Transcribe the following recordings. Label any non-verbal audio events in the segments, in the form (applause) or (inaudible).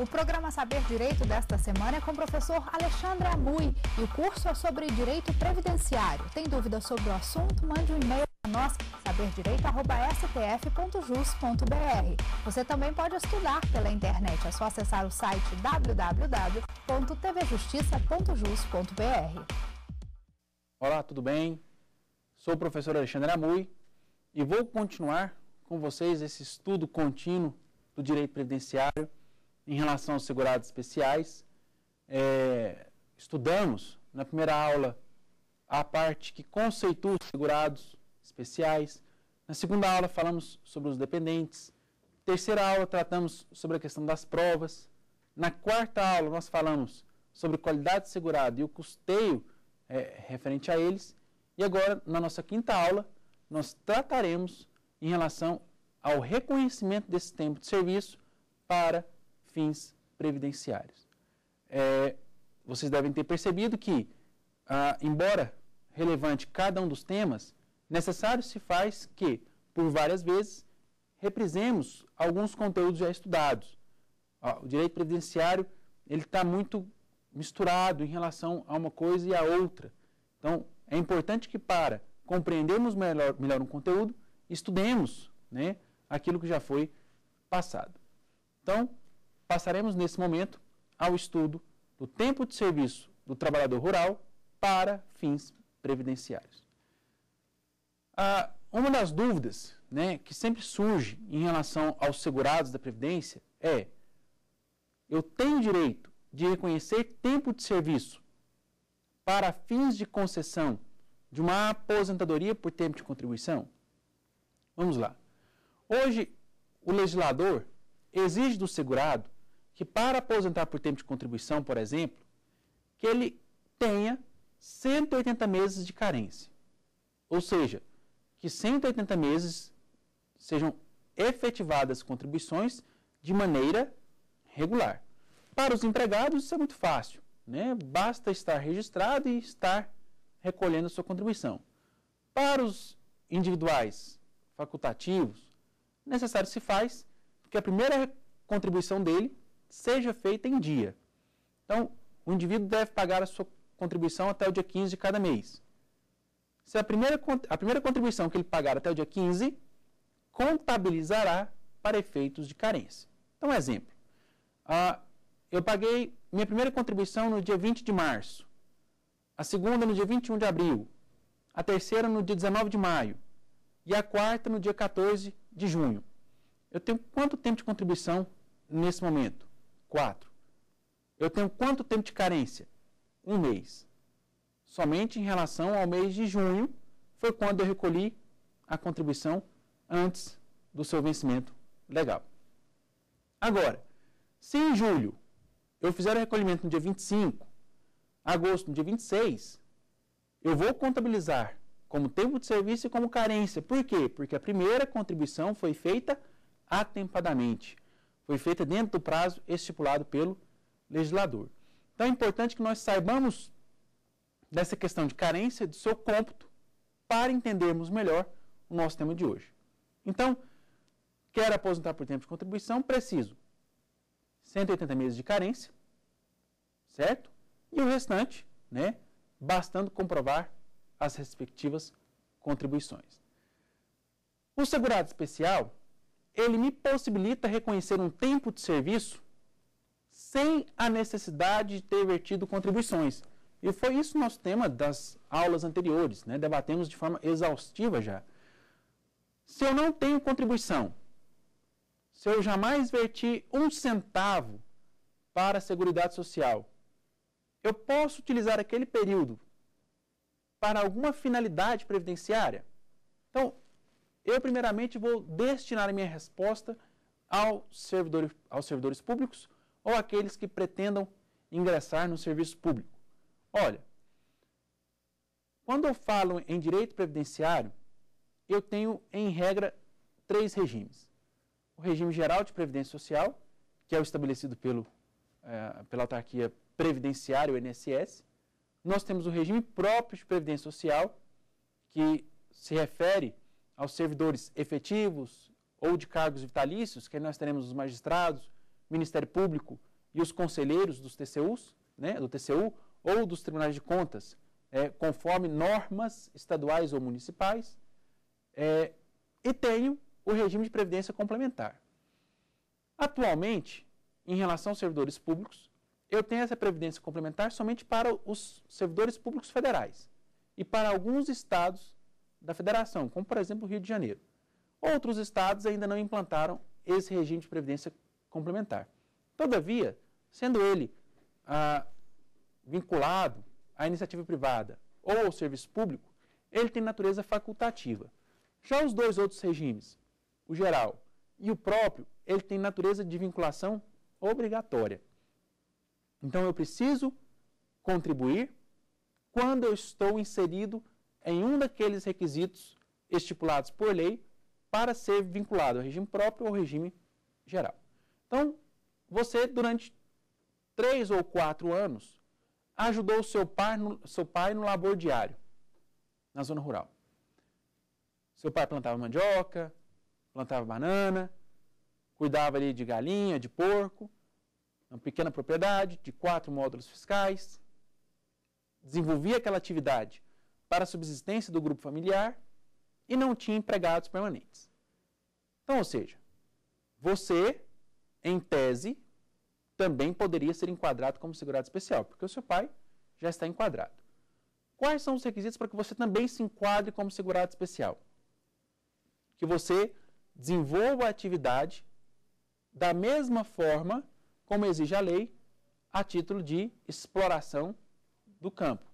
O programa Saber Direito desta semana é com o professor Alexandre Amui e o curso é sobre direito previdenciário. Tem dúvidas sobre o assunto? Mande um e-mail para nós, saberdireito.stf.jus.br. Você também pode estudar pela internet, é só acessar o site www.tvjustiça.jus.br. Olá, tudo bem? Sou o professor Alexandre Amui e vou continuar com vocês esse estudo contínuo do direito previdenciário em relação aos segurados especiais. É, estudamos na primeira aula a parte que conceitua os segurados especiais. Na segunda aula falamos sobre os dependentes. Na terceira aula tratamos sobre a questão das provas. Na quarta aula nós falamos sobre qualidade de segurado e o custeio é, referente a eles. E agora, na nossa quinta aula, nós trataremos em relação ao reconhecimento desse tempo de serviço para fins previdenciários. É, vocês devem ter percebido que, ah, embora relevante cada um dos temas, necessário se faz que, por várias vezes, reprisemos alguns conteúdos já estudados. Ah, o direito previdenciário ele está muito misturado em relação a uma coisa e a outra. Então, é importante que para compreendermos melhor, melhor um conteúdo, estudemos né, aquilo que já foi passado. Então, Passaremos nesse momento ao estudo do tempo de serviço do trabalhador rural para fins previdenciários. Ah, uma das dúvidas né, que sempre surge em relação aos segurados da Previdência é: eu tenho direito de reconhecer tempo de serviço para fins de concessão de uma aposentadoria por tempo de contribuição? Vamos lá. Hoje, o legislador exige do segurado que para aposentar por tempo de contribuição, por exemplo, que ele tenha 180 meses de carência. Ou seja, que 180 meses sejam efetivadas contribuições de maneira regular. Para os empregados, isso é muito fácil. Né? Basta estar registrado e estar recolhendo a sua contribuição. Para os individuais facultativos, necessário se faz que a primeira contribuição dele seja feita em dia. Então, o indivíduo deve pagar a sua contribuição até o dia 15 de cada mês. Se a primeira, a primeira contribuição que ele pagar até o dia 15, contabilizará para efeitos de carência. Então, exemplo. Ah, eu paguei minha primeira contribuição no dia 20 de março, a segunda no dia 21 de abril, a terceira no dia 19 de maio e a quarta no dia 14 de junho. Eu tenho quanto tempo de contribuição nesse momento? Quatro. Eu tenho quanto tempo de carência? Um mês. Somente em relação ao mês de junho foi quando eu recolhi a contribuição antes do seu vencimento legal. Agora, se em julho eu fizer o recolhimento no dia 25, agosto no dia 26, eu vou contabilizar como tempo de serviço e como carência. Por quê? Porque a primeira contribuição foi feita atempadamente foi feita dentro do prazo estipulado pelo legislador. Então é importante que nós saibamos dessa questão de carência do seu cômputo para entendermos melhor o nosso tema de hoje. Então, quero aposentar por tempo de contribuição, preciso 180 meses de carência, certo? E o restante, né, bastando comprovar as respectivas contribuições. O segurado especial, ele me possibilita reconhecer um tempo de serviço sem a necessidade de ter vertido contribuições. E foi isso o nosso tema das aulas anteriores, né? debatemos de forma exaustiva já. Se eu não tenho contribuição, se eu jamais verti um centavo para a Seguridade Social, eu posso utilizar aquele período para alguma finalidade previdenciária? Então, eu, primeiramente, vou destinar a minha resposta ao servidor, aos servidores públicos ou aqueles que pretendam ingressar no serviço público. Olha, quando eu falo em direito previdenciário, eu tenho, em regra, três regimes. O regime geral de previdência social, que é o estabelecido pelo, é, pela autarquia previdenciária, o INSS. Nós temos o regime próprio de previdência social, que se refere aos servidores efetivos ou de cargos vitalícios, que nós teremos os magistrados, Ministério Público e os conselheiros dos TCUs, né, do TCU ou dos tribunais de contas, é, conforme normas estaduais ou municipais, é, e tenho o regime de previdência complementar. Atualmente, em relação aos servidores públicos, eu tenho essa previdência complementar somente para os servidores públicos federais e para alguns estados da federação, como por exemplo o Rio de Janeiro. Outros estados ainda não implantaram esse regime de previdência complementar. Todavia, sendo ele ah, vinculado à iniciativa privada ou ao serviço público, ele tem natureza facultativa. Já os dois outros regimes, o geral e o próprio, ele tem natureza de vinculação obrigatória. Então eu preciso contribuir quando eu estou inserido em um daqueles requisitos estipulados por lei para ser vinculado ao regime próprio ou regime geral. Então, você, durante três ou quatro anos, ajudou seu pai no, seu pai no labor diário, na zona rural. Seu pai plantava mandioca, plantava banana, cuidava ali de galinha, de porco, uma pequena propriedade de quatro módulos fiscais, desenvolvia aquela atividade para a subsistência do grupo familiar e não tinha empregados permanentes. Então, ou seja, você, em tese, também poderia ser enquadrado como segurado especial, porque o seu pai já está enquadrado. Quais são os requisitos para que você também se enquadre como segurado especial? Que você desenvolva a atividade da mesma forma como exige a lei a título de exploração do campo.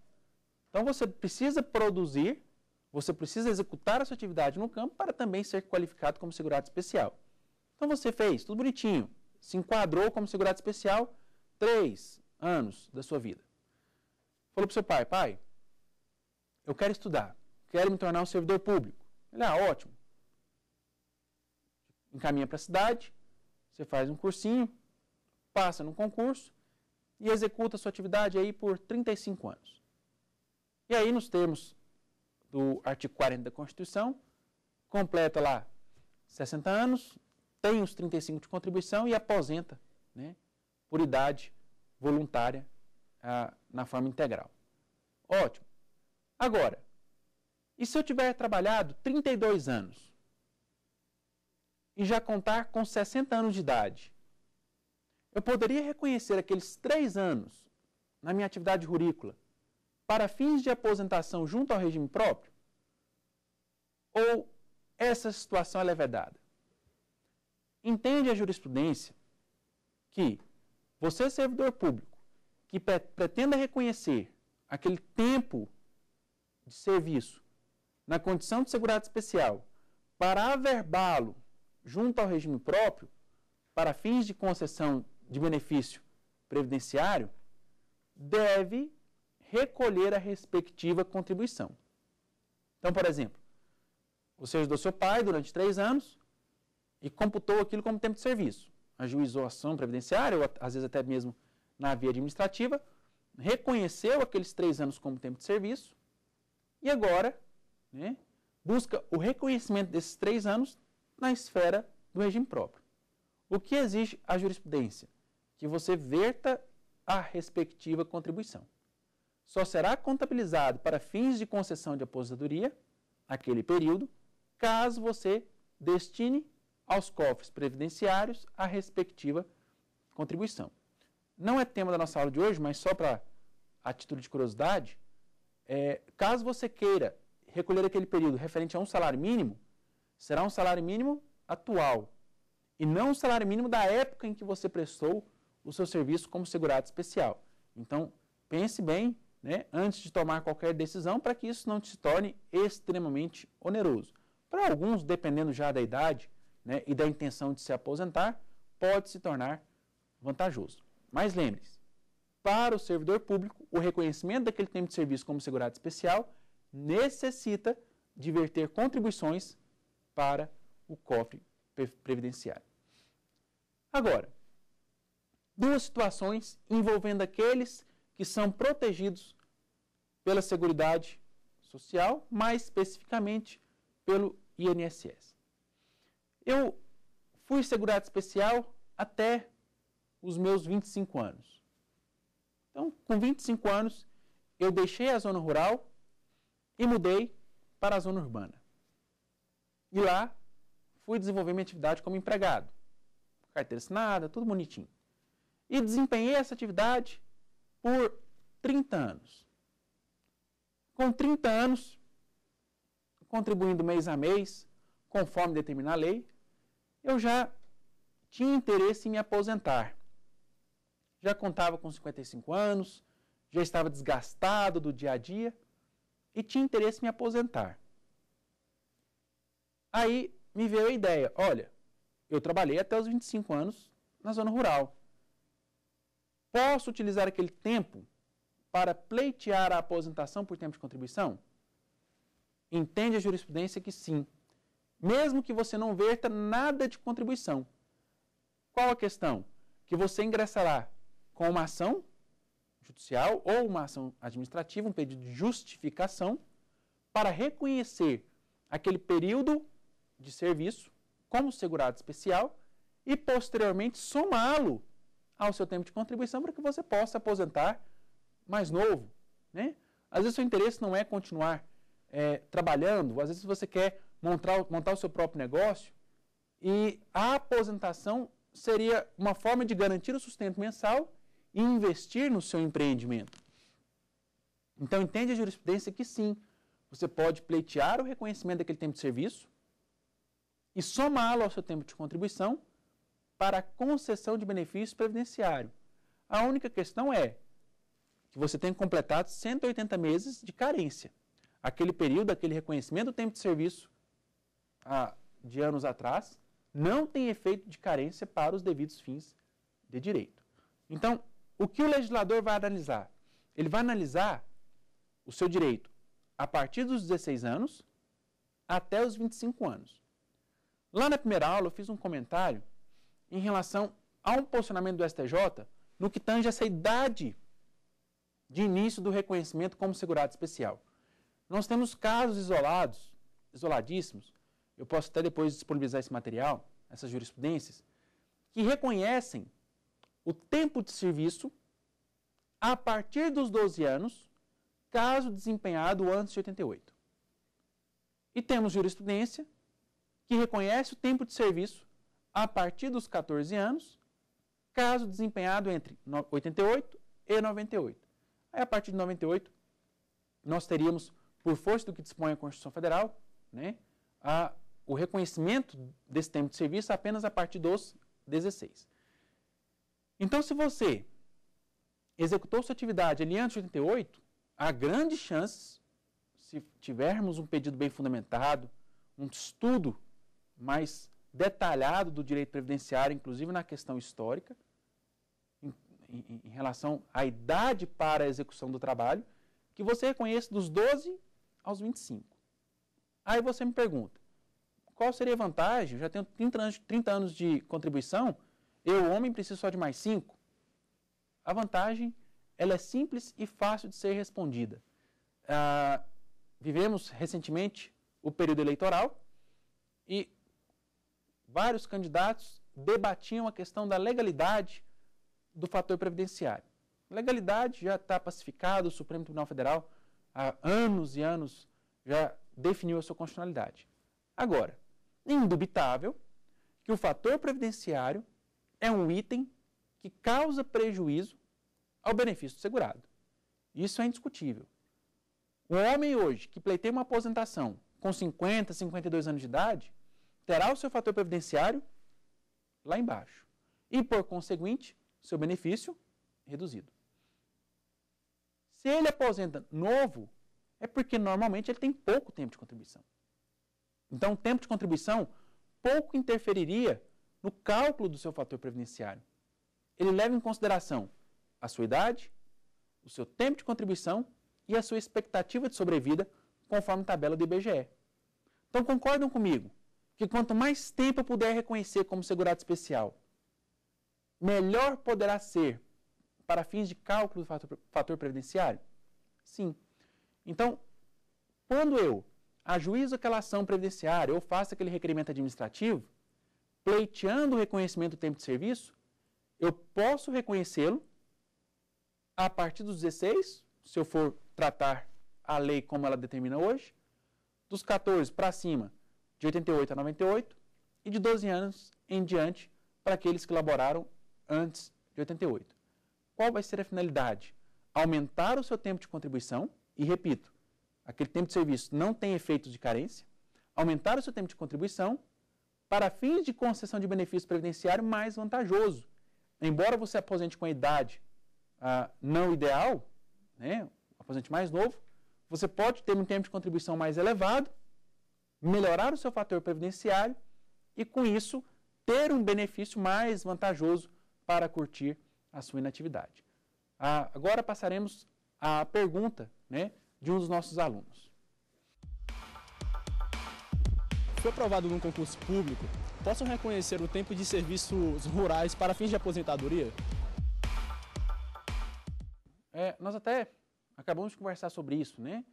Então você precisa produzir, você precisa executar a sua atividade no campo para também ser qualificado como segurado especial. Então você fez, tudo bonitinho, se enquadrou como segurado especial, três anos da sua vida. Falou para o seu pai, pai, eu quero estudar, quero me tornar um servidor público. Ele, ah, ótimo. Encaminha para a cidade, você faz um cursinho, passa no concurso e executa a sua atividade aí por 35 anos. E aí, nos termos do artigo 40 da Constituição, completa lá 60 anos, tem os 35 de contribuição e aposenta né, por idade voluntária ah, na forma integral. Ótimo. Agora, e se eu tiver trabalhado 32 anos e já contar com 60 anos de idade? Eu poderia reconhecer aqueles três anos na minha atividade rurícola para fins de aposentação junto ao regime próprio? Ou essa situação é vedada? Entende a jurisprudência que você, servidor público, que pretenda reconhecer aquele tempo de serviço na condição de segurado especial para averbá-lo junto ao regime próprio para fins de concessão de benefício previdenciário, deve recolher a respectiva contribuição. Então, por exemplo, você ajudou seu pai durante três anos e computou aquilo como tempo de serviço. Ajuizou a ação previdenciária, ou às vezes até mesmo na via administrativa, reconheceu aqueles três anos como tempo de serviço e agora né, busca o reconhecimento desses três anos na esfera do regime próprio. O que exige a jurisprudência? Que você verta a respectiva contribuição só será contabilizado para fins de concessão de aposentadoria aquele período, caso você destine aos cofres previdenciários a respectiva contribuição. Não é tema da nossa aula de hoje, mas só para a título de curiosidade, é, caso você queira recolher aquele período referente a um salário mínimo, será um salário mínimo atual e não o um salário mínimo da época em que você prestou o seu serviço como segurado especial. Então, pense bem né, antes de tomar qualquer decisão para que isso não se torne extremamente oneroso. Para alguns, dependendo já da idade né, e da intenção de se aposentar, pode se tornar vantajoso. Mas lembre-se, para o servidor público, o reconhecimento daquele tempo de serviço como segurado especial necessita diverter contribuições para o cofre previdenciário. Agora, duas situações envolvendo aqueles que são protegidos pela Seguridade Social, mais especificamente pelo INSS. Eu fui segurado especial até os meus 25 anos. Então, com 25 anos, eu deixei a zona rural e mudei para a zona urbana. E lá, fui desenvolver minha atividade como empregado. Carteira assinada, tudo bonitinho. E desempenhei essa atividade por 30 anos com 30 anos, contribuindo mês a mês, conforme determina a lei, eu já tinha interesse em me aposentar. Já contava com 55 anos, já estava desgastado do dia a dia e tinha interesse em me aposentar. Aí me veio a ideia: olha, eu trabalhei até os 25 anos na zona rural. Posso utilizar aquele tempo para pleitear a aposentação por tempo de contribuição? Entende a jurisprudência que sim, mesmo que você não verta nada de contribuição. Qual a questão? Que você ingressará com uma ação judicial ou uma ação administrativa, um pedido de justificação, para reconhecer aquele período de serviço como segurado especial e posteriormente somá-lo ao seu tempo de contribuição para que você possa aposentar mais novo, né? Às vezes seu interesse não é continuar é, trabalhando, às vezes você quer montar, montar o seu próprio negócio e a aposentação seria uma forma de garantir o sustento mensal e investir no seu empreendimento. Então, entende a jurisprudência que sim, você pode pleitear o reconhecimento daquele tempo de serviço e somá-lo ao seu tempo de contribuição para a concessão de benefício previdenciário. A única questão é que você tenha completado 180 meses de carência. Aquele período, aquele reconhecimento do tempo de serviço ah, de anos atrás, não tem efeito de carência para os devidos fins de direito. Então, o que o legislador vai analisar? Ele vai analisar o seu direito a partir dos 16 anos até os 25 anos. Lá na primeira aula, eu fiz um comentário em relação a um posicionamento do STJ no que tange essa idade de início do reconhecimento como segurado especial. Nós temos casos isolados, isoladíssimos, eu posso até depois disponibilizar esse material, essas jurisprudências, que reconhecem o tempo de serviço a partir dos 12 anos, caso desempenhado antes de 88. E temos jurisprudência que reconhece o tempo de serviço a partir dos 14 anos, caso desempenhado entre 88 e 98. Aí, a partir de 98, nós teríamos, por força do que dispõe a Constituição Federal, né, a, o reconhecimento desse tempo de serviço apenas a partir dos 16. Então, se você executou sua atividade ali antes de 88, há grandes chances, se tivermos um pedido bem fundamentado, um estudo mais detalhado do direito previdenciário, inclusive na questão histórica, em, relação à idade para a execução do trabalho, que você reconheça dos 12 aos 25. Aí você me pergunta, qual seria a vantagem? Eu já tenho 30 anos, 30 anos de contribuição, eu, homem, preciso só de mais 5? A vantagem ela é simples e fácil de ser respondida. Ah, vivemos recentemente o período eleitoral e vários candidatos debatiam a questão da legalidade do fator previdenciário. Legalidade já está pacificado, o Supremo Tribunal Federal há anos e anos já definiu a sua constitucionalidade. Agora, indubitável que o fator previdenciário é um item que causa prejuízo ao benefício do segurado. Isso é indiscutível. O homem hoje que pleiteia uma aposentação com 50, 52 anos de idade, terá o seu fator previdenciário lá embaixo. E, por conseguinte, seu benefício reduzido. Se ele aposenta novo, é porque normalmente ele tem pouco tempo de contribuição. Então, o tempo de contribuição pouco interferiria no cálculo do seu fator previdenciário. Ele leva em consideração a sua idade, o seu tempo de contribuição e a sua expectativa de sobrevida, conforme a tabela do IBGE. Então, concordam comigo que quanto mais tempo eu puder reconhecer como segurado especial melhor poderá ser para fins de cálculo do fator, fator previdenciário? Sim. Então, quando eu ajuizo aquela ação previdenciária ou faço aquele requerimento administrativo, pleiteando o reconhecimento do tempo de serviço, eu posso reconhecê-lo a partir dos 16, se eu for tratar a lei como ela determina hoje, dos 14 para cima, de 88 a 98, e de 12 anos em diante, para aqueles que elaboraram antes de 88. Qual vai ser a finalidade? Aumentar o seu tempo de contribuição, e repito, aquele tempo de serviço não tem efeitos de carência, aumentar o seu tempo de contribuição para fins de concessão de benefício previdenciário mais vantajoso. Embora você aposente com a idade ah, não ideal, né, aposente mais novo, você pode ter um tempo de contribuição mais elevado, melhorar o seu fator previdenciário e, com isso, ter um benefício mais vantajoso para curtir a sua inatividade. Ah, agora passaremos à pergunta né, de um dos nossos alunos. Foi aprovado num concurso público, Posso reconhecer o tempo de serviços rurais para fins de aposentadoria? É, nós até acabamos de conversar sobre isso, né?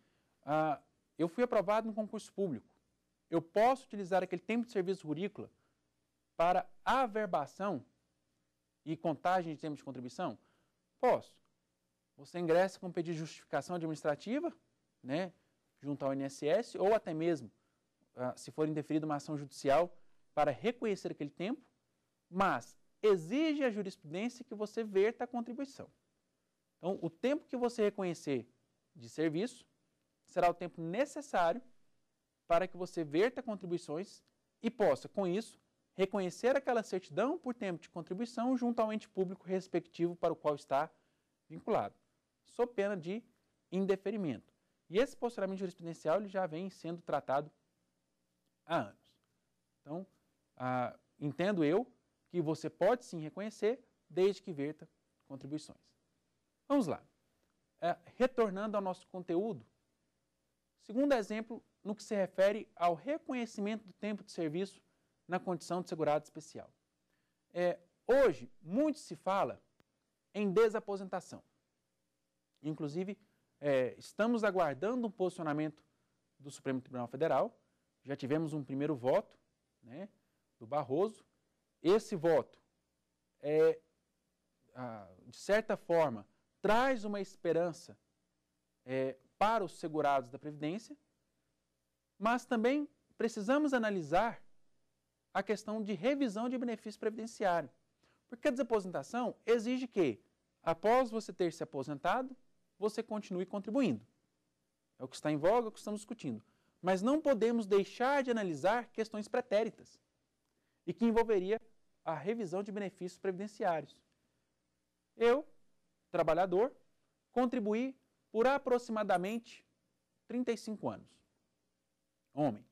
Ah, eu fui aprovado no concurso público. Eu posso utilizar aquele tempo de serviço rurícola para averbação e contagem de termos de contribuição? Posso. Você ingressa com pedido de justificação administrativa, né, junto ao INSS, ou até mesmo, ah, se for indeferida uma ação judicial, para reconhecer aquele tempo, mas exige a jurisprudência que você verta a contribuição. Então, o tempo que você reconhecer de serviço será o tempo necessário para que você verta contribuições e possa, com isso, reconhecer aquela certidão por tempo de contribuição junto ao ente público respectivo para o qual está vinculado, Sou pena de indeferimento. E esse posicionamento jurisprudencial ele já vem sendo tratado há anos. Então, ah, entendo eu que você pode sim reconhecer, desde que verta contribuições. Vamos lá. É, retornando ao nosso conteúdo, segundo exemplo, no que se refere ao reconhecimento do tempo de serviço na condição de segurado especial. É, hoje, muito se fala em desaposentação. Inclusive, é, estamos aguardando um posicionamento do Supremo Tribunal Federal. Já tivemos um primeiro voto né, do Barroso. Esse voto, é, a, de certa forma, traz uma esperança é, para os segurados da Previdência, mas também precisamos analisar a questão de revisão de benefício previdenciário. Porque a desaposentação exige que, após você ter se aposentado, você continue contribuindo. É o que está em voga, é o que estamos discutindo. Mas não podemos deixar de analisar questões pretéritas e que envolveria a revisão de benefícios previdenciários. Eu, trabalhador, contribuí por aproximadamente 35 anos. Homem,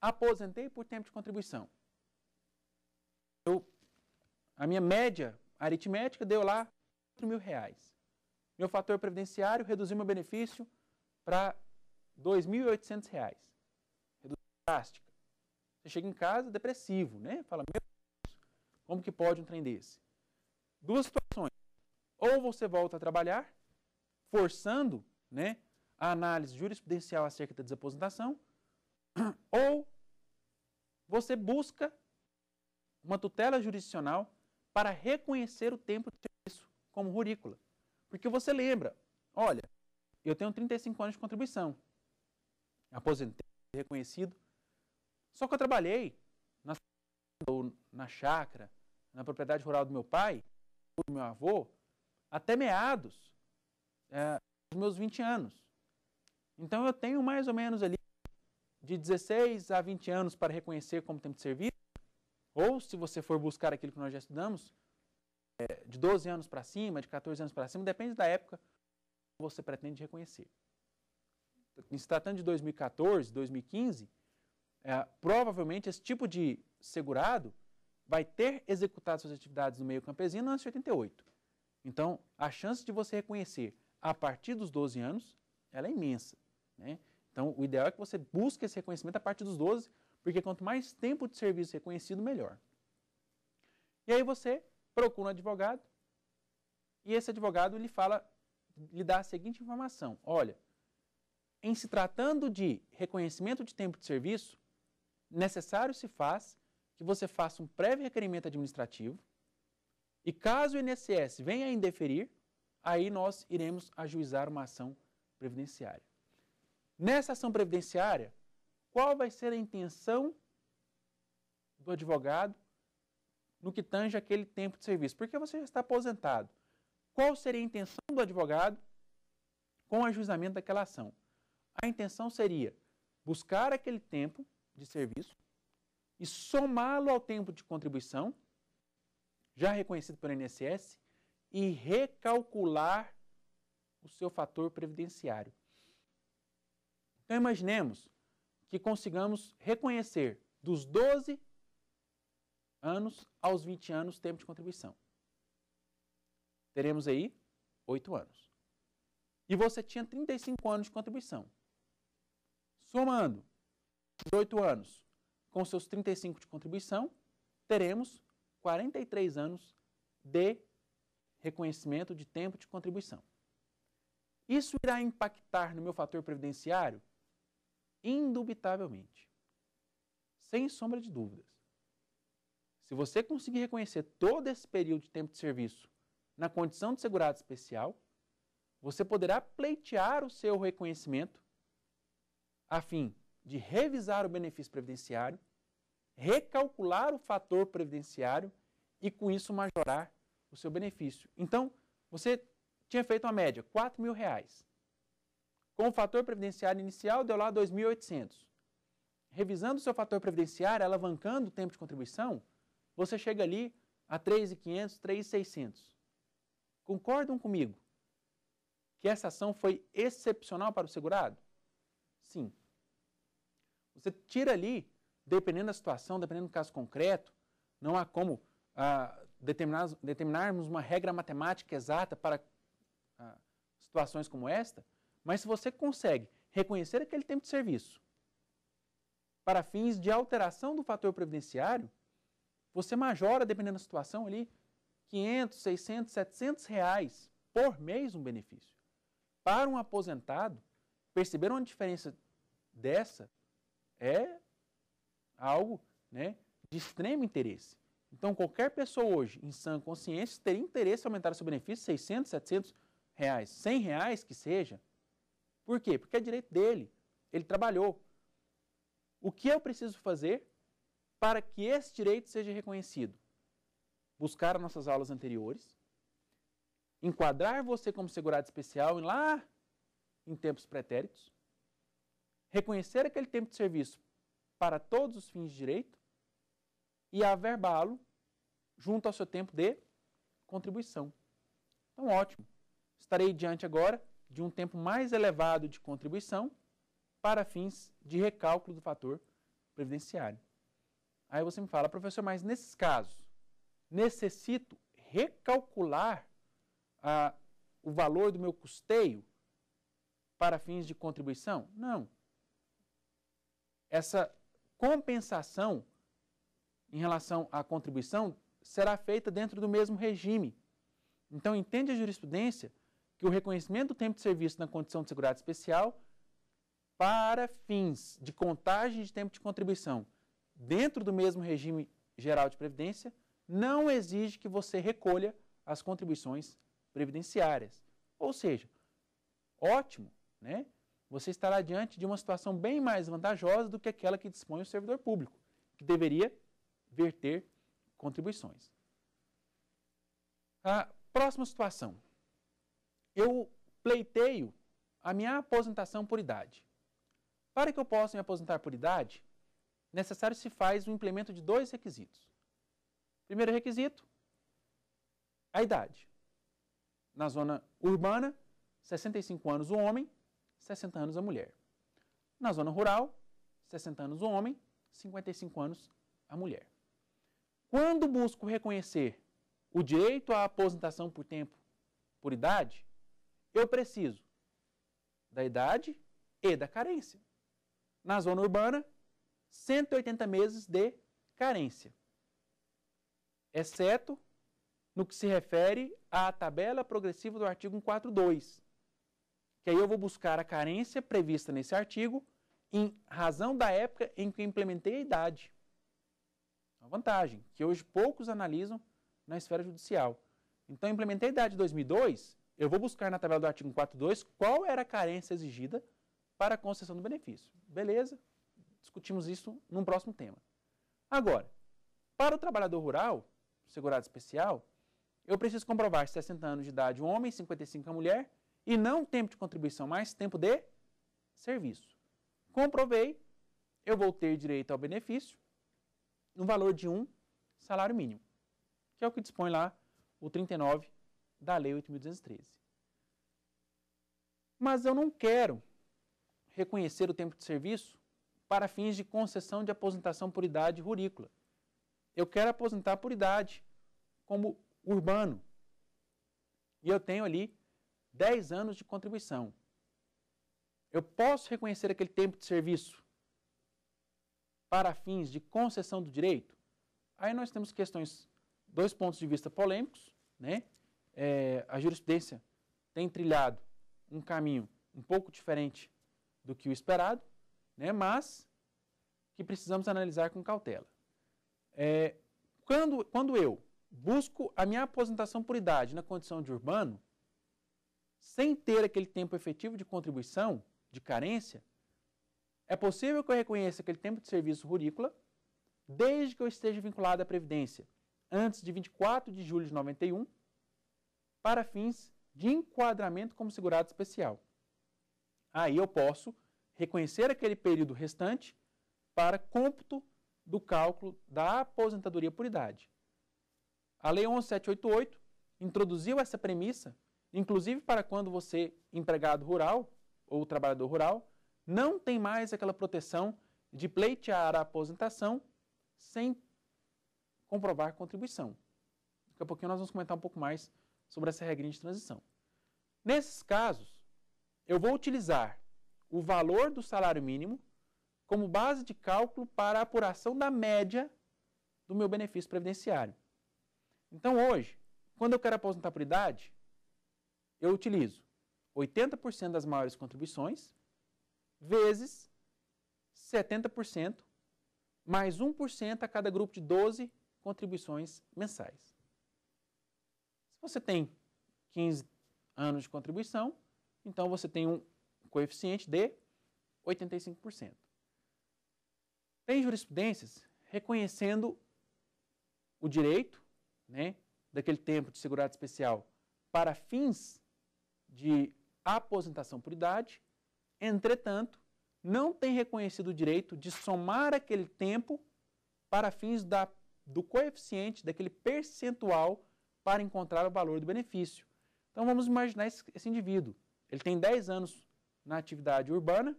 aposentei por tempo de contribuição eu, a minha média aritmética deu lá 4 mil reais. Meu fator previdenciário reduziu meu benefício para 2.800 reais. Redução drástica. Você chega em casa depressivo, né? Fala, meu Deus, como que pode um trem desse? Duas situações. Ou você volta a trabalhar, forçando né, a análise jurisprudencial acerca da desaposentação, (clears throat) ou você busca uma tutela jurisdicional para reconhecer o tempo de serviço como rurícula. Porque você lembra, olha, eu tenho 35 anos de contribuição, aposentei, reconhecido, só que eu trabalhei na, ou na chácara, na propriedade rural do meu pai, do meu avô, até meados é, dos meus 20 anos. Então eu tenho mais ou menos ali de 16 a 20 anos para reconhecer como tempo de serviço ou, se você for buscar aquilo que nós já estudamos, é, de 12 anos para cima, de 14 anos para cima, depende da época que você pretende reconhecer. Se tratando de 2014, 2015, é, provavelmente esse tipo de segurado vai ter executado suas atividades no meio campesino antes de 88. Então, a chance de você reconhecer a partir dos 12 anos, ela é imensa. Né? Então, o ideal é que você busque esse reconhecimento a partir dos 12 porque quanto mais tempo de serviço reconhecido, melhor. E aí você procura um advogado e esse advogado lhe fala, lhe dá a seguinte informação: olha, em se tratando de reconhecimento de tempo de serviço, necessário se faz que você faça um prévio requerimento administrativo e caso o INSS venha a indeferir, aí nós iremos ajuizar uma ação previdenciária. Nessa ação previdenciária, qual vai ser a intenção do advogado no que tange aquele tempo de serviço? Porque você já está aposentado. Qual seria a intenção do advogado com o ajuizamento daquela ação? A intenção seria buscar aquele tempo de serviço e somá-lo ao tempo de contribuição, já reconhecido pelo INSS, e recalcular o seu fator previdenciário. Então, imaginemos que consigamos reconhecer dos 12 anos aos 20 anos tempo de contribuição. Teremos aí 8 anos. E você tinha 35 anos de contribuição. Somando 8 anos com seus 35 de contribuição, teremos 43 anos de reconhecimento de tempo de contribuição. Isso irá impactar no meu fator previdenciário? indubitavelmente. Sem sombra de dúvidas. Se você conseguir reconhecer todo esse período de tempo de serviço na condição de segurado especial, você poderá pleitear o seu reconhecimento a fim de revisar o benefício previdenciário, recalcular o fator previdenciário e, com isso, majorar o seu benefício. Então, você tinha feito uma média, 4 mil reais. Com o fator previdenciário inicial, deu lá 2.800. Revisando o seu fator previdenciário, alavancando o tempo de contribuição, você chega ali a 3.500, 3.600. Concordam comigo que essa ação foi excepcional para o segurado? Sim. Você tira ali, dependendo da situação, dependendo do caso concreto, não há como ah, determinar, determinarmos uma regra matemática exata para ah, situações como esta, mas se você consegue reconhecer aquele tempo de serviço para fins de alteração do fator previdenciário, você majora, dependendo da situação ali, 500, 600, 700 reais por mês um benefício. Para um aposentado, perceber uma diferença dessa é algo né, de extremo interesse. Então, qualquer pessoa hoje, em sã consciência, teria interesse em aumentar seu benefício 600, 700 reais, 100 reais que seja, por quê? Porque é direito dele. Ele trabalhou. O que eu preciso fazer para que esse direito seja reconhecido? Buscar as nossas aulas anteriores, enquadrar você como segurado especial lá em tempos pretéritos, reconhecer aquele tempo de serviço para todos os fins de direito e averbá-lo junto ao seu tempo de contribuição. Então, ótimo. Estarei diante agora de um tempo mais elevado de contribuição para fins de recálculo do fator previdenciário. Aí você me fala, professor, mas nesses casos, necessito recalcular o valor do meu custeio para fins de contribuição? Não. Essa compensação em relação à contribuição será feita dentro do mesmo regime. Então, entende a jurisprudência que o reconhecimento do tempo de serviço na condição de segurado especial para fins de contagem de tempo de contribuição dentro do mesmo regime geral de previdência não exige que você recolha as contribuições previdenciárias. Ou seja, ótimo, né? Você estará diante de uma situação bem mais vantajosa do que aquela que dispõe o servidor público, que deveria verter contribuições. A próxima situação eu pleiteio a minha aposentação por idade. Para que eu possa me aposentar por idade, necessário se faz o implemento de dois requisitos. Primeiro requisito, a idade. Na zona urbana, 65 anos o homem, 60 anos a mulher. Na zona rural, 60 anos o homem, 55 anos a mulher. Quando busco reconhecer o direito à aposentação por tempo, por idade, eu preciso da idade e da carência. Na zona urbana, 180 meses de carência, exceto no que se refere à tabela progressiva do artigo 142, que aí eu vou buscar a carência prevista nesse artigo em razão da época em que eu implementei a idade. Uma vantagem que hoje poucos analisam na esfera judicial. Então, eu implementei a idade de 2002, eu vou buscar na tabela do artigo 42 qual era a carência exigida para a concessão do benefício. Beleza? Discutimos isso num próximo tema. Agora, para o trabalhador rural, segurado especial, eu preciso comprovar 60 anos de idade o homem, 55 a mulher, e não tempo de contribuição, mas tempo de serviço. Comprovei, eu vou ter direito ao benefício no valor de um salário mínimo, que é o que dispõe lá o 39 da Lei 8.213. Mas eu não quero reconhecer o tempo de serviço para fins de concessão de aposentação por idade rurícola. Eu quero aposentar por idade, como urbano. E eu tenho ali 10 anos de contribuição. Eu posso reconhecer aquele tempo de serviço para fins de concessão do direito? Aí nós temos questões, dois pontos de vista polêmicos, né? é, a jurisprudência tem trilhado um caminho um pouco diferente do que o esperado, né, mas que precisamos analisar com cautela. É, quando, quando eu busco a minha aposentação por idade na condição de urbano, sem ter aquele tempo efetivo de contribuição, de carência, é possível que eu reconheça aquele tempo de serviço rurícola, desde que eu esteja vinculado à Previdência, antes de 24 de julho de 91, para fins de enquadramento como segurado especial. Aí eu posso reconhecer aquele período restante para cômputo do cálculo da aposentadoria por idade. A Lei 11788 introduziu essa premissa, inclusive para quando você, empregado rural ou trabalhador rural, não tem mais aquela proteção de pleitear a aposentação sem comprovar contribuição. Daqui a pouquinho nós vamos comentar um pouco mais sobre essa regrinha de transição. Nesses casos, eu vou utilizar o valor do salário mínimo como base de cálculo para a apuração da média do meu benefício previdenciário. Então, hoje, quando eu quero aposentar por idade, eu utilizo 80% das maiores contribuições vezes 70% mais 1% a cada grupo de 12 contribuições mensais. Você tem 15 anos de contribuição, então você tem um coeficiente de 85%. Tem jurisprudências reconhecendo o direito né, daquele tempo de segurado especial para fins de aposentação por idade, entretanto, não tem reconhecido o direito de somar aquele tempo para fins da, do coeficiente, daquele percentual para encontrar o valor do benefício. Então vamos imaginar esse, esse indivíduo. Ele tem 10 anos na atividade urbana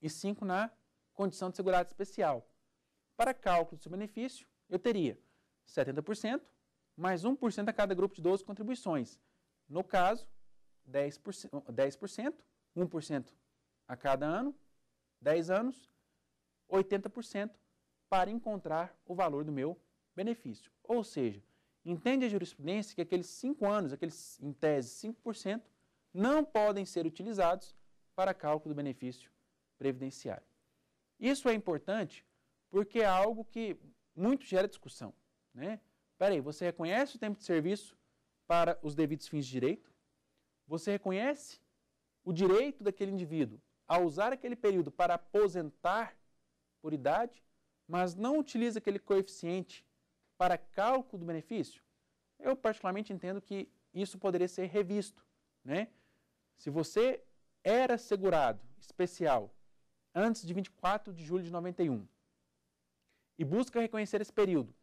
e 5 na condição de segurado especial. Para cálculo do seu benefício, eu teria 70% mais 1% a cada grupo de 12 contribuições. No caso, 10%, 10% 1% a cada ano, 10 anos, 80% para encontrar o valor do meu benefício. Ou seja, entende a jurisprudência que aqueles cinco anos, aqueles em tese 5%, não podem ser utilizados para cálculo do benefício previdenciário. Isso é importante porque é algo que muito gera discussão. Né? Peraí, você reconhece o tempo de serviço para os devidos fins de direito? Você reconhece o direito daquele indivíduo a usar aquele período para aposentar por idade, mas não utiliza aquele coeficiente para cálculo do benefício, eu particularmente entendo que isso poderia ser revisto. Né? Se você era segurado especial antes de 24 de julho de 91 e busca reconhecer esse período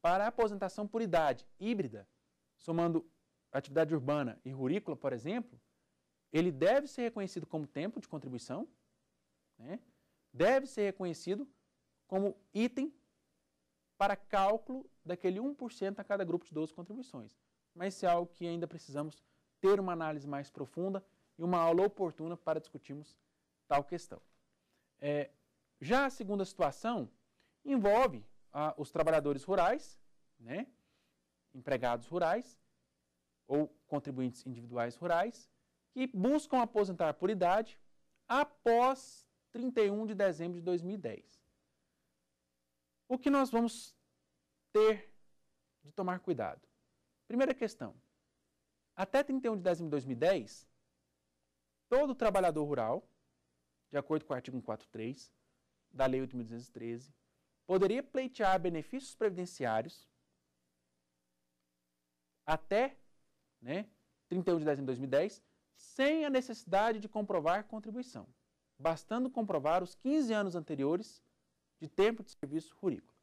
para aposentação por idade híbrida, somando atividade urbana e rurícola, por exemplo, ele deve ser reconhecido como tempo de contribuição, né? deve ser reconhecido como item para cálculo daquele 1% a cada grupo de 12 contribuições. Mas isso é algo que ainda precisamos ter uma análise mais profunda e uma aula oportuna para discutirmos tal questão. É, já a segunda situação envolve ah, os trabalhadores rurais, né, empregados rurais ou contribuintes individuais rurais, que buscam aposentar por idade após 31 de dezembro de 2010. O que nós vamos ter de tomar cuidado? Primeira questão. Até 31 de dezembro de 2010, todo trabalhador rural, de acordo com o artigo 143 da Lei 8.213, poderia pleitear benefícios previdenciários até né, 31 de dezembro de 2010, sem a necessidade de comprovar contribuição, bastando comprovar os 15 anos anteriores de tempo de serviço rurícola.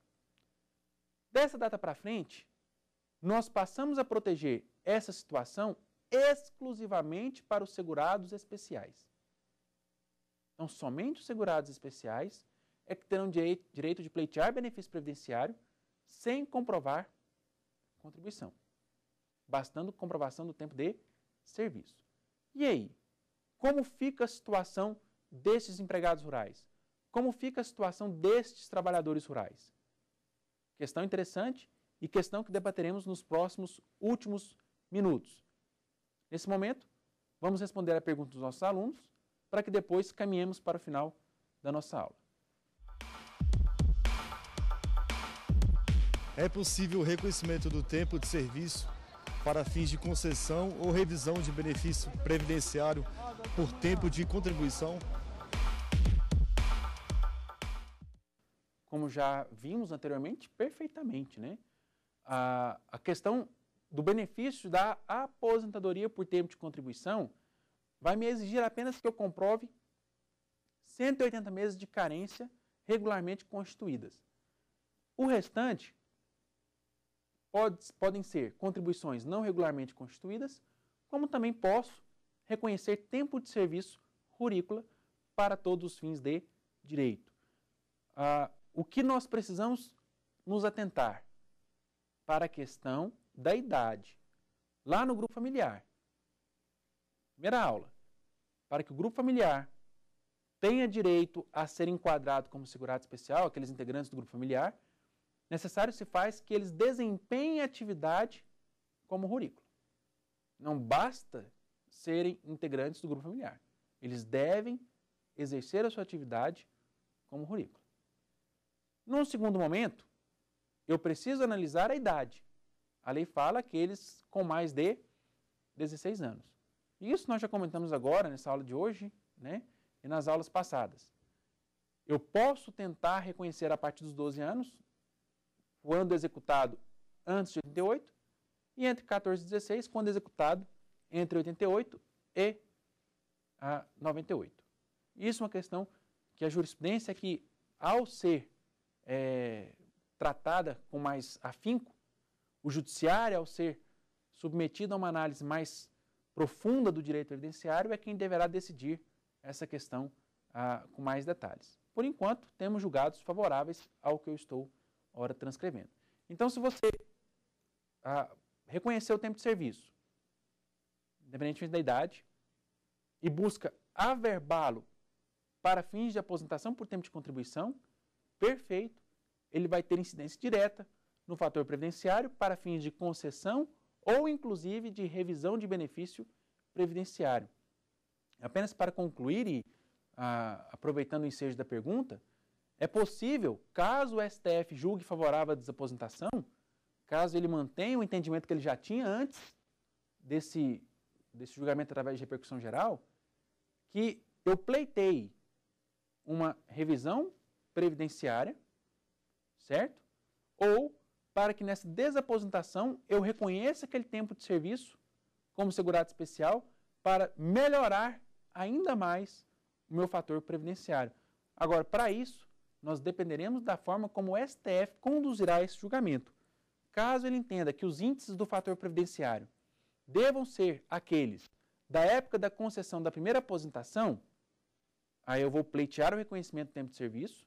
Dessa data para frente, nós passamos a proteger essa situação exclusivamente para os segurados especiais. Então, somente os segurados especiais é que terão direito de pleitear benefício previdenciário sem comprovar contribuição, bastando comprovação do tempo de serviço. E aí, como fica a situação desses empregados rurais? Como fica a situação destes trabalhadores rurais? Questão interessante e questão que debateremos nos próximos últimos minutos. Nesse momento, vamos responder a pergunta dos nossos alunos para que depois caminhemos para o final da nossa aula. É possível o reconhecimento do tempo de serviço para fins de concessão ou revisão de benefício previdenciário por tempo de contribuição como já vimos anteriormente, perfeitamente. Né? A, a questão do benefício da aposentadoria por tempo de contribuição vai me exigir apenas que eu comprove 180 meses de carência regularmente constituídas. O restante pode, podem ser contribuições não regularmente constituídas, como também posso reconhecer tempo de serviço rurícola para todos os fins de direito. Ah, o que nós precisamos nos atentar? Para a questão da idade, lá no grupo familiar. Primeira aula. Para que o grupo familiar tenha direito a ser enquadrado como segurado especial, aqueles integrantes do grupo familiar, necessário se faz que eles desempenhem atividade como rurículo. Não basta serem integrantes do grupo familiar. Eles devem exercer a sua atividade como rurículo. Num segundo momento, eu preciso analisar a idade. A lei fala aqueles com mais de 16 anos. isso nós já comentamos agora nessa aula de hoje, né? E nas aulas passadas. Eu posso tentar reconhecer a partir dos 12 anos, quando executado antes de 88, e entre 14 e 16, quando executado entre 88 e ah, 98. Isso é uma questão que a jurisprudência é que, ao ser é, tratada com mais afinco, o judiciário, ao ser submetido a uma análise mais profunda do direito evidenciário, é quem deverá decidir essa questão ah, com mais detalhes. Por enquanto, temos julgados favoráveis ao que eu estou ora transcrevendo. Então, se você ah, reconhecer o tempo de serviço, independentemente da idade, e busca averbá-lo para fins de aposentação por tempo de contribuição, perfeito, ele vai ter incidência direta no fator previdenciário para fins de concessão ou inclusive de revisão de benefício previdenciário. Apenas para concluir e ah, aproveitando o ensejo da pergunta, é possível, caso o STF julgue favorável à desaposentação, caso ele mantenha o entendimento que ele já tinha antes desse, desse julgamento através de repercussão geral, que eu pleitei uma revisão previdenciária, certo? Ou para que nessa desaposentação eu reconheça aquele tempo de serviço como segurado especial para melhorar ainda mais o meu fator previdenciário. Agora, para isso, nós dependeremos da forma como o STF conduzirá esse julgamento. Caso ele entenda que os índices do fator previdenciário devam ser aqueles da época da concessão da primeira aposentação, aí eu vou pleitear o reconhecimento do tempo de serviço,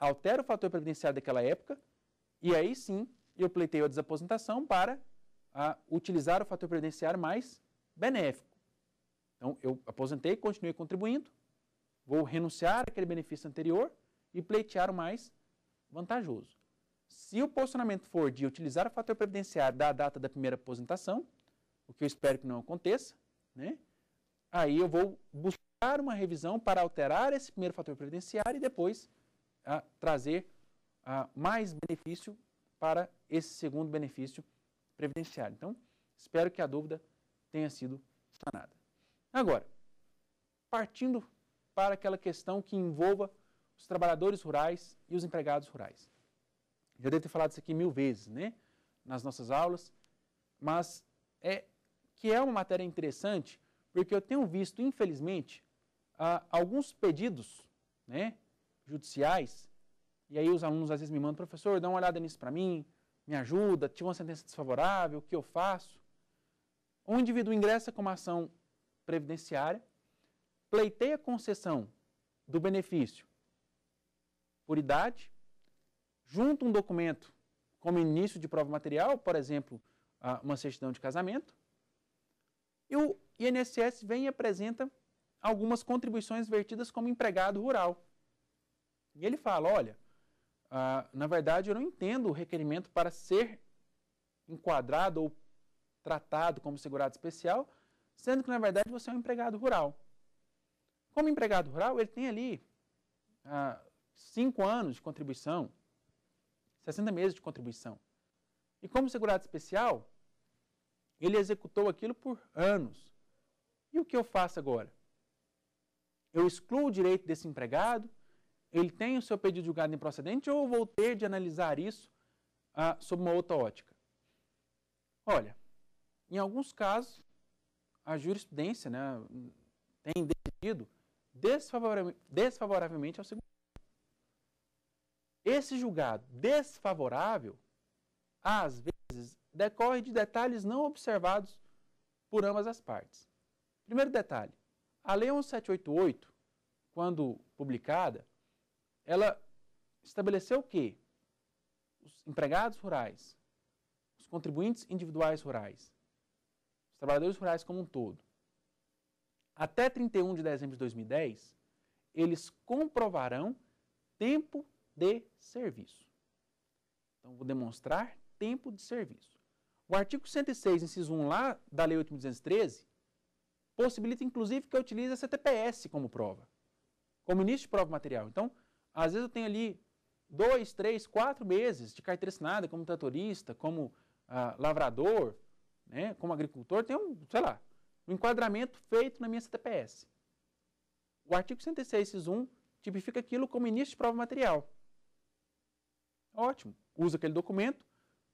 altero o fator previdenciário daquela época e aí sim eu pleiteio a desaposentação para a, utilizar o fator previdenciário mais benéfico. Então, eu aposentei, continuei contribuindo, vou renunciar àquele benefício anterior e pleitear o mais vantajoso. Se o posicionamento for de utilizar o fator previdenciário da data da primeira aposentação, o que eu espero que não aconteça, né? aí eu vou buscar uma revisão para alterar esse primeiro fator previdenciário e depois a trazer a, ah, mais benefício para esse segundo benefício previdenciário. Então, espero que a dúvida tenha sido sanada. Agora, partindo para aquela questão que envolva os trabalhadores rurais e os empregados rurais. Já devo ter falado isso aqui mil vezes, né? Nas nossas aulas, mas é que é uma matéria interessante porque eu tenho visto, infelizmente, ah, alguns pedidos, né? judiciais, e aí os alunos às vezes me mandam, professor, dá uma olhada nisso para mim, me ajuda, tive uma sentença desfavorável, o que eu faço? O indivíduo ingressa com uma ação previdenciária, pleiteia a concessão do benefício por idade, junta um documento como início de prova material, por exemplo, uma certidão de casamento, e o INSS vem e apresenta algumas contribuições vertidas como empregado rural. E ele fala: olha, ah, na verdade eu não entendo o requerimento para ser enquadrado ou tratado como segurado especial, sendo que na verdade você é um empregado rural. Como empregado rural, ele tem ali 5 ah, anos de contribuição, 60 meses de contribuição. E como segurado especial, ele executou aquilo por anos. E o que eu faço agora? Eu excluo o direito desse empregado ele tem o seu pedido julgado improcedente ou eu vou ter de analisar isso ah, sob uma outra ótica? Olha, em alguns casos, a jurisprudência né, tem decidido desfavoravelmente ao segundo. Esse julgado desfavorável, às vezes, decorre de detalhes não observados por ambas as partes. Primeiro detalhe, a Lei 1788, quando publicada, ela estabeleceu o que os empregados rurais, os contribuintes individuais rurais, os trabalhadores rurais como um todo, até 31 de dezembro de 2010, eles comprovarão tempo de serviço. Então, vou demonstrar tempo de serviço. O artigo 106, inciso 1 lá da Lei 8.213, possibilita inclusive que eu utilize a CTPS como prova, como início de prova material. Então, às vezes eu tenho ali dois, três, quatro meses de carteira assinada como tratorista, como ah, lavrador, né, como agricultor, tem um, sei lá, um enquadramento feito na minha CTPS. O artigo 106.1 tipifica aquilo como início de prova material. Ótimo. Usa aquele documento,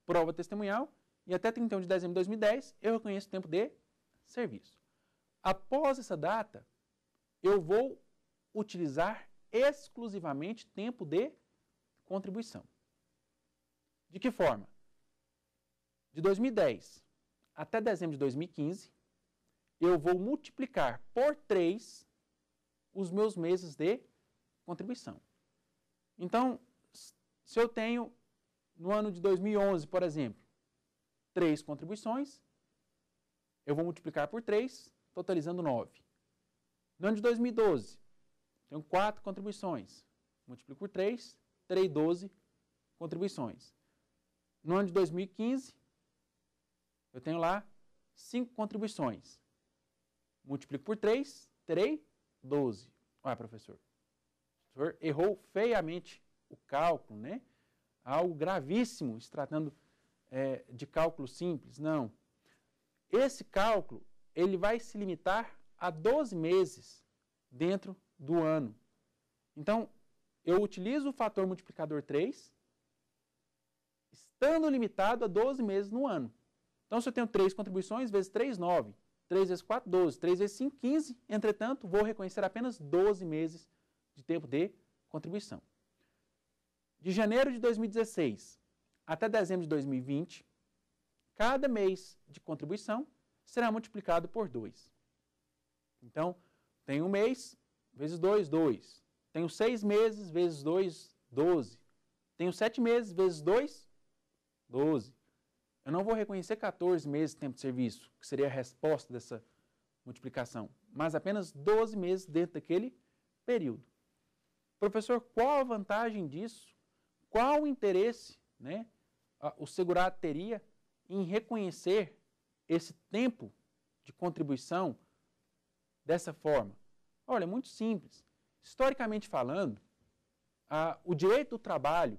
prova testemunhal, e até 31 de dezembro de 2010 eu reconheço o tempo de serviço. Após essa data, eu vou utilizar exclusivamente tempo de contribuição. De que forma? De 2010 até dezembro de 2015, eu vou multiplicar por 3 os meus meses de contribuição. Então, se eu tenho no ano de 2011, por exemplo, três contribuições, eu vou multiplicar por 3, totalizando 9. No ano de 2012, tenho quatro contribuições. Multiplico por 3, terei 12 contribuições. No ano de 2015, eu tenho lá cinco contribuições. Multiplico por 3, terei 12. Olha, professor, o professor errou feiamente o cálculo, né? Algo gravíssimo se tratando é, de cálculo simples. Não. Esse cálculo, ele vai se limitar a 12 meses dentro do ano. Então, eu utilizo o fator multiplicador 3, estando limitado a 12 meses no ano. Então, se eu tenho 3 contribuições, vezes 3, 9. 3 vezes 4, 12. 3 vezes 5, 15. Entretanto, vou reconhecer apenas 12 meses de tempo de contribuição. De janeiro de 2016 até dezembro de 2020, cada mês de contribuição será multiplicado por 2. Então, tem um mês, vezes 2, 2. Tenho 6 meses, vezes 2, 12. Tenho 7 meses, vezes 2, 12. Eu não vou reconhecer 14 meses de tempo de serviço, que seria a resposta dessa multiplicação, mas apenas 12 meses dentro daquele período. Professor, qual a vantagem disso? Qual o interesse né, o segurado teria em reconhecer esse tempo de contribuição dessa forma? Olha, é muito simples. Historicamente falando, a, o direito do trabalho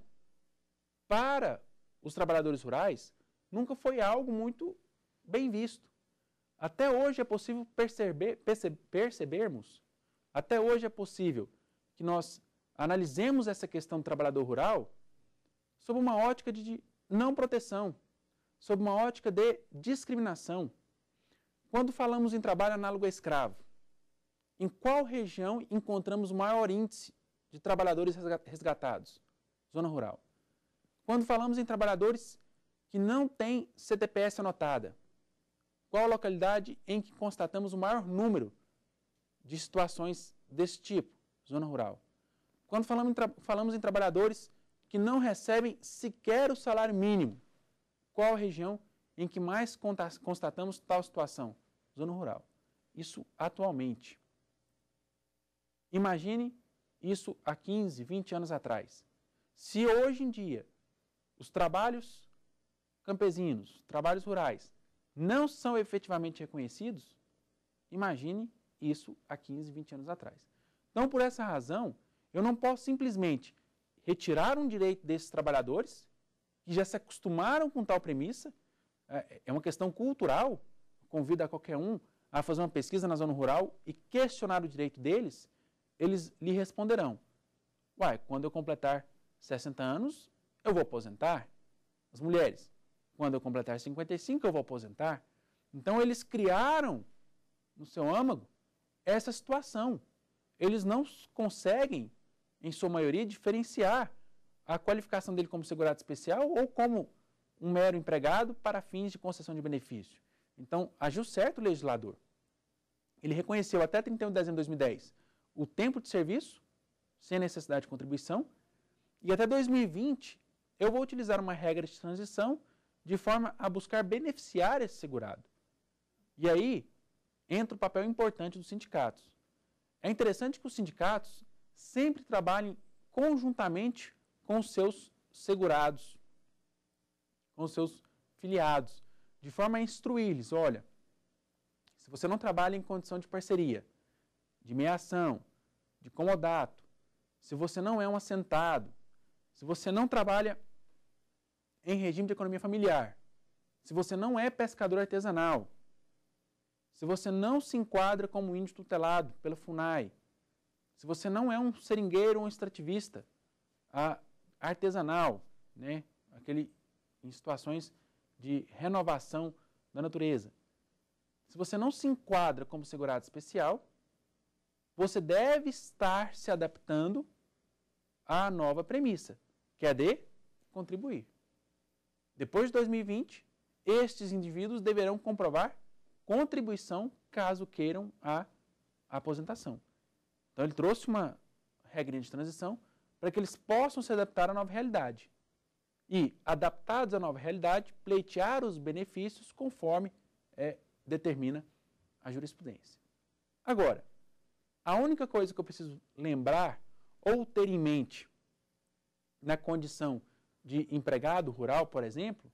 para os trabalhadores rurais nunca foi algo muito bem visto. Até hoje é possível perceber, perce, percebermos, até hoje é possível que nós analisemos essa questão do trabalhador rural sob uma ótica de não proteção, sob uma ótica de discriminação. Quando falamos em trabalho análogo a escravo, em qual região encontramos o maior índice de trabalhadores resgatados? Zona rural. Quando falamos em trabalhadores que não têm CTPS anotada, qual a localidade em que constatamos o maior número de situações desse tipo? Zona rural. Quando falamos em, falamos em trabalhadores que não recebem sequer o salário mínimo, qual a região em que mais constatamos tal situação? Zona rural. Isso atualmente. Imagine isso há 15, 20 anos atrás. Se hoje em dia os trabalhos campesinos, trabalhos rurais, não são efetivamente reconhecidos, imagine isso há 15, 20 anos atrás. Então, por essa razão, eu não posso simplesmente retirar um direito desses trabalhadores, que já se acostumaram com tal premissa, é, é uma questão cultural, convido a qualquer um a fazer uma pesquisa na zona rural e questionar o direito deles, eles lhe responderão: Uai, quando eu completar 60 anos, eu vou aposentar. As mulheres, quando eu completar 55, eu vou aposentar. Então eles criaram no seu âmago essa situação. Eles não conseguem, em sua maioria, diferenciar a qualificação dele como segurado especial ou como um mero empregado para fins de concessão de benefício. Então, agiu certo o legislador. Ele reconheceu até 31 de dezembro de 2010 o tempo de serviço, sem necessidade de contribuição, e até 2020 eu vou utilizar uma regra de transição de forma a buscar beneficiar esse segurado. E aí entra o papel importante dos sindicatos. É interessante que os sindicatos sempre trabalhem conjuntamente com os seus segurados, com os seus filiados, de forma a instruí-los, olha, se você não trabalha em condição de parceria, de meação, de comodato, se você não é um assentado, se você não trabalha em regime de economia familiar, se você não é pescador artesanal, se você não se enquadra como índio tutelado pela FUNAI, se você não é um seringueiro ou um extrativista a, artesanal, né, aquele em situações de renovação da natureza, se você não se enquadra como segurado especial, você deve estar se adaptando à nova premissa, que é de contribuir. Depois de 2020, estes indivíduos deverão comprovar contribuição caso queiram a aposentação. Então ele trouxe uma regra de transição para que eles possam se adaptar à nova realidade. E, adaptados à nova realidade, pleitear os benefícios conforme é, determina a jurisprudência. Agora, a única coisa que eu preciso lembrar ou ter em mente na condição de empregado rural, por exemplo,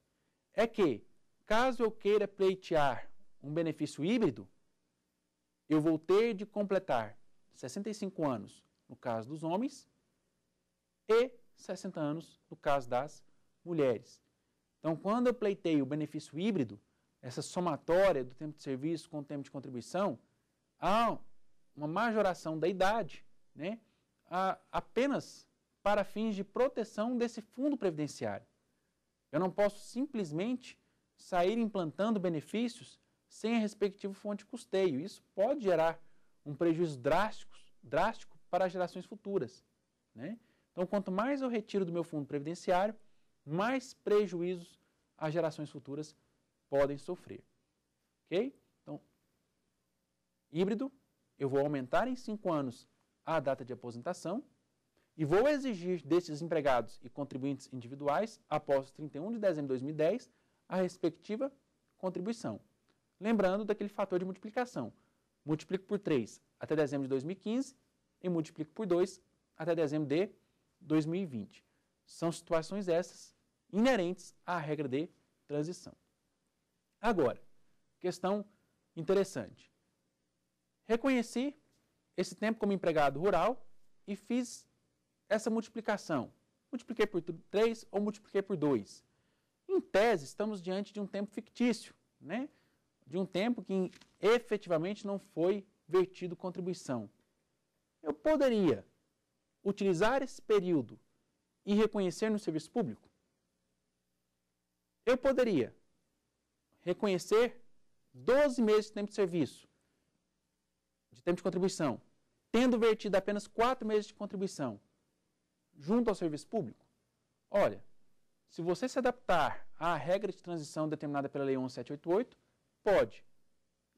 é que, caso eu queira pleitear um benefício híbrido, eu vou ter de completar 65 anos no caso dos homens e 60 anos no caso das mulheres. Então, quando eu pleitei o benefício híbrido, essa somatória do tempo de serviço com o tempo de contribuição, ao uma majoração da idade, né, a, apenas para fins de proteção desse fundo previdenciário. Eu não posso simplesmente sair implantando benefícios sem a respectiva fonte de custeio. Isso pode gerar um prejuízo drástico, drástico para as gerações futuras. Né? Então, quanto mais eu retiro do meu fundo previdenciário, mais prejuízos as gerações futuras podem sofrer. Ok? Então, híbrido eu vou aumentar em cinco anos a data de aposentação e vou exigir desses empregados e contribuintes individuais, após 31 de dezembro de 2010, a respectiva contribuição. Lembrando daquele fator de multiplicação. Multiplico por 3 até dezembro de 2015 e multiplico por 2 até dezembro de 2020. São situações essas inerentes à regra de transição. Agora, questão interessante. Reconheci esse tempo como empregado rural e fiz essa multiplicação. Multipliquei por 3 ou multipliquei por 2. Em tese, estamos diante de um tempo fictício, né? de um tempo que efetivamente não foi vertido contribuição. Eu poderia utilizar esse período e reconhecer no serviço público? Eu poderia reconhecer 12 meses de tempo de serviço de tempo de contribuição, tendo vertido apenas quatro meses de contribuição junto ao serviço público, olha, se você se adaptar à regra de transição determinada pela Lei 1788, pode.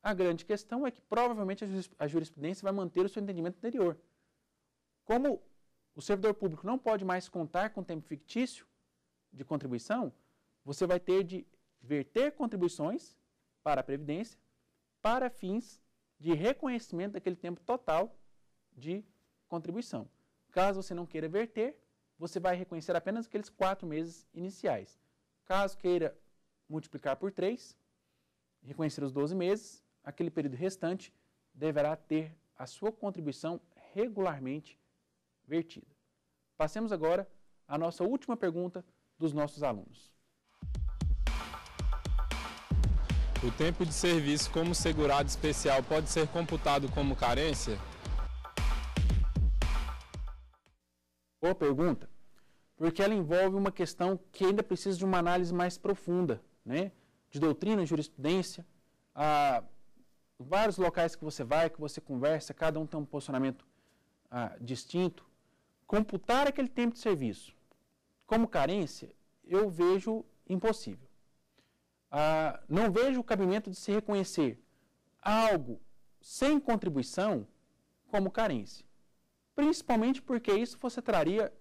A grande questão é que provavelmente a jurisprudência vai manter o seu entendimento anterior. Como o servidor público não pode mais contar com tempo fictício de contribuição, você vai ter de verter contribuições para a Previdência para fins de reconhecimento daquele tempo total de contribuição. Caso você não queira verter, você vai reconhecer apenas aqueles quatro meses iniciais. Caso queira multiplicar por três, reconhecer os 12 meses, aquele período restante deverá ter a sua contribuição regularmente vertida. Passemos agora à nossa última pergunta dos nossos alunos. O tempo de serviço como segurado especial pode ser computado como carência? Boa pergunta, porque ela envolve uma questão que ainda precisa de uma análise mais profunda, né? De doutrina, jurisprudência, ah, vários locais que você vai, que você conversa, cada um tem um posicionamento ah, distinto. Computar aquele tempo de serviço como carência, eu vejo impossível ah, não vejo o cabimento de se reconhecer algo sem contribuição como carência. Principalmente porque isso você traria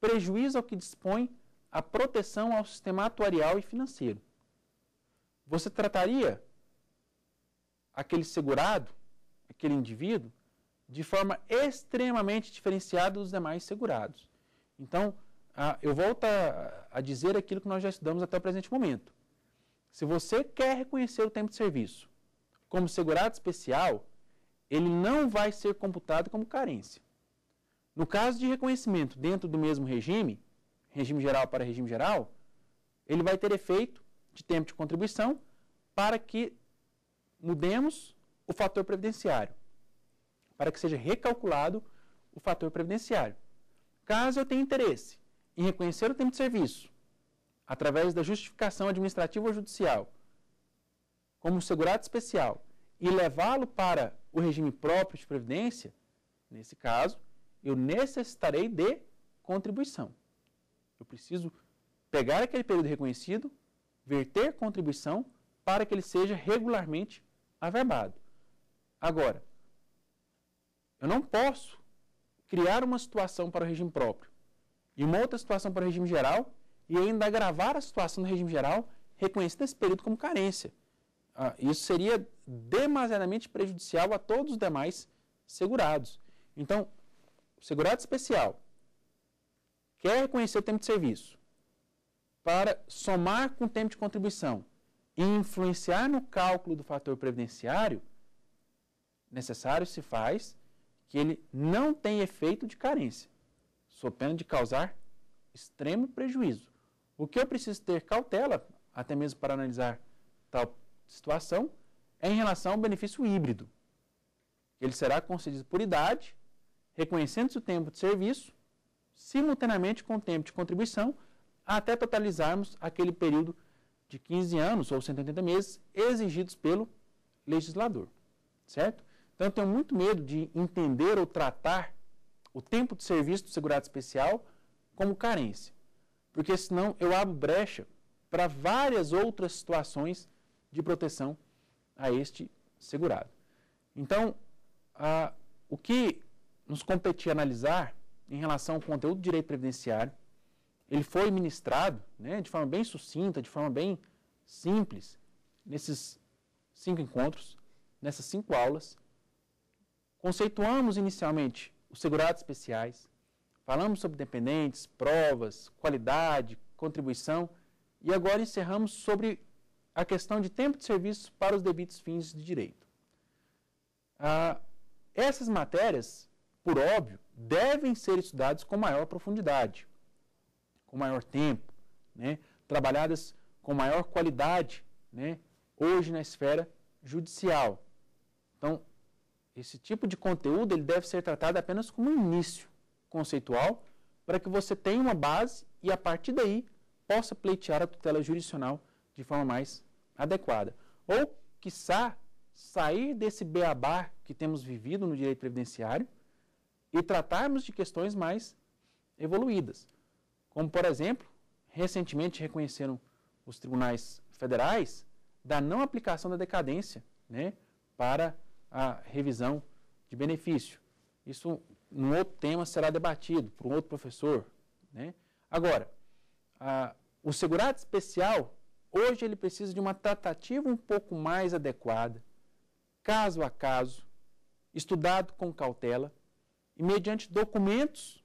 prejuízo ao que dispõe a proteção ao sistema atuarial e financeiro. Você trataria aquele segurado, aquele indivíduo, de forma extremamente diferenciada dos demais segurados. Então, ah, eu volto a, dizer aquilo que nós já estudamos até o presente momento. Se você quer reconhecer o tempo de serviço como segurado especial, ele não vai ser computado como carência. No caso de reconhecimento dentro do mesmo regime, regime geral para regime geral, ele vai ter efeito de tempo de contribuição para que mudemos o fator previdenciário, para que seja recalculado o fator previdenciário. Caso eu tenha interesse em reconhecer o tempo de serviço através da justificação administrativa ou judicial, como segurado especial, e levá-lo para o regime próprio de previdência, nesse caso, eu necessitarei de contribuição. Eu preciso pegar aquele período reconhecido, verter contribuição para que ele seja regularmente averbado. Agora, eu não posso criar uma situação para o regime próprio e uma outra situação para o regime geral e ainda agravar a situação do regime geral reconhecido esse período como carência. Ah, isso seria demasiadamente prejudicial a todos os demais segurados. Então, o segurado especial quer reconhecer o tempo de serviço para somar com o tempo de contribuição e influenciar no cálculo do fator previdenciário, necessário se faz que ele não tem efeito de carência, sob pena de causar extremo prejuízo o que eu preciso ter cautela, até mesmo para analisar tal situação, é em relação ao benefício híbrido. Ele será concedido por idade, reconhecendo-se o tempo de serviço, simultaneamente com o tempo de contribuição, até totalizarmos aquele período de 15 anos ou 180 meses exigidos pelo legislador, certo? Então eu tenho muito medo de entender ou tratar o tempo de serviço do segurado especial como carência porque senão eu abro brecha para várias outras situações de proteção a este segurado. Então, a, o que nos competia analisar em relação ao conteúdo do direito previdenciário, ele foi ministrado né, de forma bem sucinta, de forma bem simples, nesses cinco encontros, nessas cinco aulas. Conceituamos inicialmente os segurados especiais, Falamos sobre dependentes, provas, qualidade, contribuição e agora encerramos sobre a questão de tempo de serviço para os devidos fins de direito. Ah, essas matérias, por óbvio, devem ser estudadas com maior profundidade, com maior tempo, né? trabalhadas com maior qualidade, né? hoje na esfera judicial. Então, esse tipo de conteúdo ele deve ser tratado apenas como um início conceitual, para que você tenha uma base e, a partir daí, possa pleitear a tutela jurisdicional de forma mais adequada. Ou, quiçá, sair desse beabá que temos vivido no direito previdenciário e tratarmos de questões mais evoluídas. Como, por exemplo, recentemente reconheceram os tribunais federais da não aplicação da decadência né, para a revisão de benefício. Isso um outro tema será debatido por um outro professor. Né? Agora, a, o segurado especial, hoje ele precisa de uma tratativa um pouco mais adequada, caso a caso, estudado com cautela e mediante documentos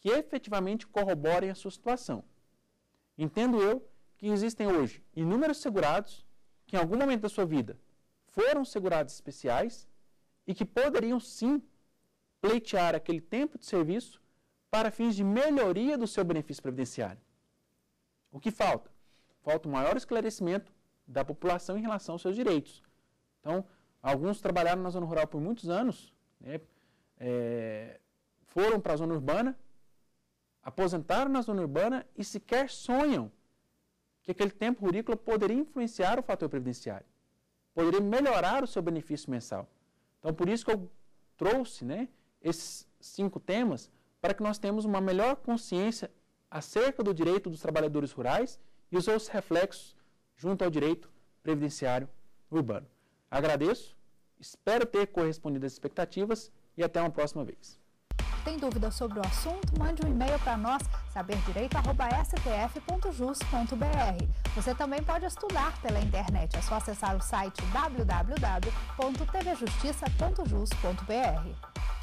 que efetivamente corroborem a sua situação. Entendo eu que existem hoje inúmeros segurados que em algum momento da sua vida foram segurados especiais e que poderiam sim pleitear aquele tempo de serviço para fins de melhoria do seu benefício previdenciário. O que falta? Falta um maior esclarecimento da população em relação aos seus direitos. Então, alguns trabalharam na zona rural por muitos anos, né, é, foram para a zona urbana, aposentaram na zona urbana e sequer sonham que aquele tempo rurícola poderia influenciar o fator previdenciário, poderia melhorar o seu benefício mensal. Então, por isso que eu trouxe né, esses cinco temas para que nós tenhamos uma melhor consciência acerca do direito dos trabalhadores rurais e os seus reflexos junto ao direito previdenciário urbano. Agradeço, espero ter correspondido às expectativas e até uma próxima vez. Tem dúvida sobre o assunto? Mande um e-mail para nós, saberdireito.stf.jus.br. Você também pode estudar pela internet. É só acessar o site www.tvjustiça.jus.br.